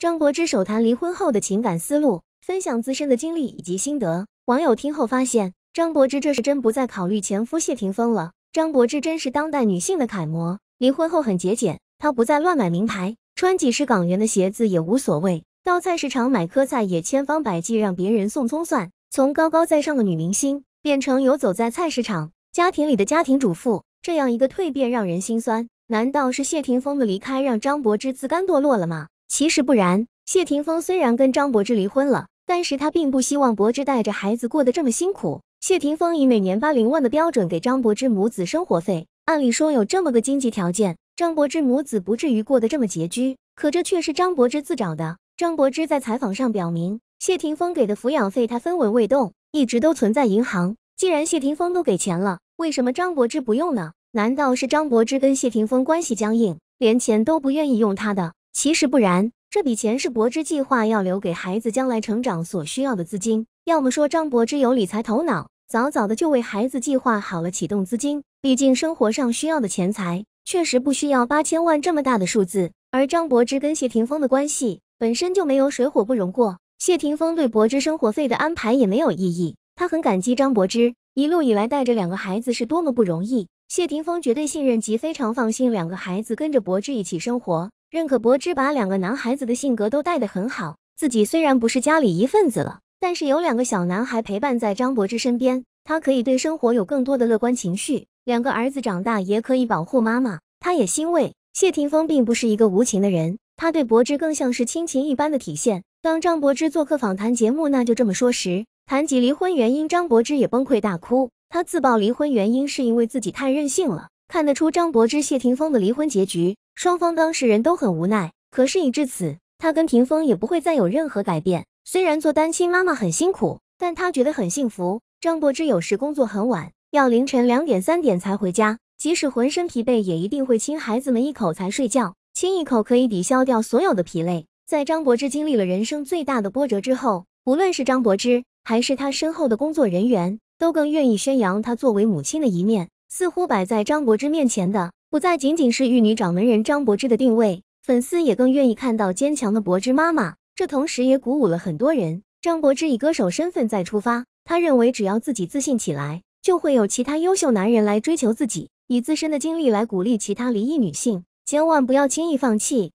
张柏芝首谈离婚后的情感思路，分享自身的经历以及心得。网友听后发现，张柏芝这是真不再考虑前夫谢霆锋了。张柏芝真是当代女性的楷模，离婚后很节俭，她不再乱买名牌，穿几十港元的鞋子也无所谓。到菜市场买棵菜也千方百计让别人送葱蒜。从高高在上的女明星，变成游走在菜市场家庭里的家庭主妇，这样一个蜕变让人心酸。难道是谢霆锋的离开让张柏芝自甘堕落了吗？其实不然，谢霆锋虽然跟张柏芝离婚了，但是他并不希望柏芝带着孩子过得这么辛苦。谢霆锋以每年八零万的标准给张柏芝母子生活费，按理说有这么个经济条件，张柏芝母子不至于过得这么拮据。可这却是张柏芝自找的。张柏芝在采访上表明，谢霆锋给的抚养费他分文未动，一直都存在银行。既然谢霆锋都给钱了，为什么张柏芝不用呢？难道是张柏芝跟谢霆锋关系僵硬，连钱都不愿意用他的？其实不然，这笔钱是柏芝计划要留给孩子将来成长所需要的资金。要么说张柏芝有理财头脑，早早的就为孩子计划好了启动资金。毕竟生活上需要的钱财，确实不需要八千万这么大的数字。而张柏芝跟谢霆锋的关系本身就没有水火不容过，谢霆锋对柏芝生活费的安排也没有异议。他很感激张柏芝一路以来带着两个孩子是多么不容易。谢霆锋绝对信任及非常放心两个孩子跟着柏芝一起生活。认可柏芝把两个男孩子的性格都带得很好。自己虽然不是家里一份子了，但是有两个小男孩陪伴在张柏芝身边，他可以对生活有更多的乐观情绪。两个儿子长大也可以保护妈妈，他也欣慰。谢霆锋并不是一个无情的人，他对柏芝更像是亲情一般的体现。当张柏芝做客访谈节目，那就这么说时，谈及离婚原因，张柏芝也崩溃大哭。他自曝离婚原因是因为自己太任性了。看得出张柏芝、谢霆锋的离婚结局，双方当事人都很无奈。可事已至此，他跟霆锋也不会再有任何改变。虽然做单亲妈妈很辛苦，但她觉得很幸福。张柏芝有时工作很晚，要凌晨两点、三点才回家，即使浑身疲惫，也一定会亲孩子们一口才睡觉。亲一口可以抵消掉所有的疲累。在张柏芝经历了人生最大的波折之后，无论是张柏芝还是她身后的工作人员，都更愿意宣扬她作为母亲的一面。似乎摆在张柏芝面前的不再仅仅是玉女掌门人张柏芝的定位，粉丝也更愿意看到坚强的柏芝妈妈。这同时也鼓舞了很多人。张柏芝以歌手身份再出发，他认为只要自己自信起来，就会有其他优秀男人来追求自己。以自身的经历来鼓励其他离异女性，千万不要轻易放弃。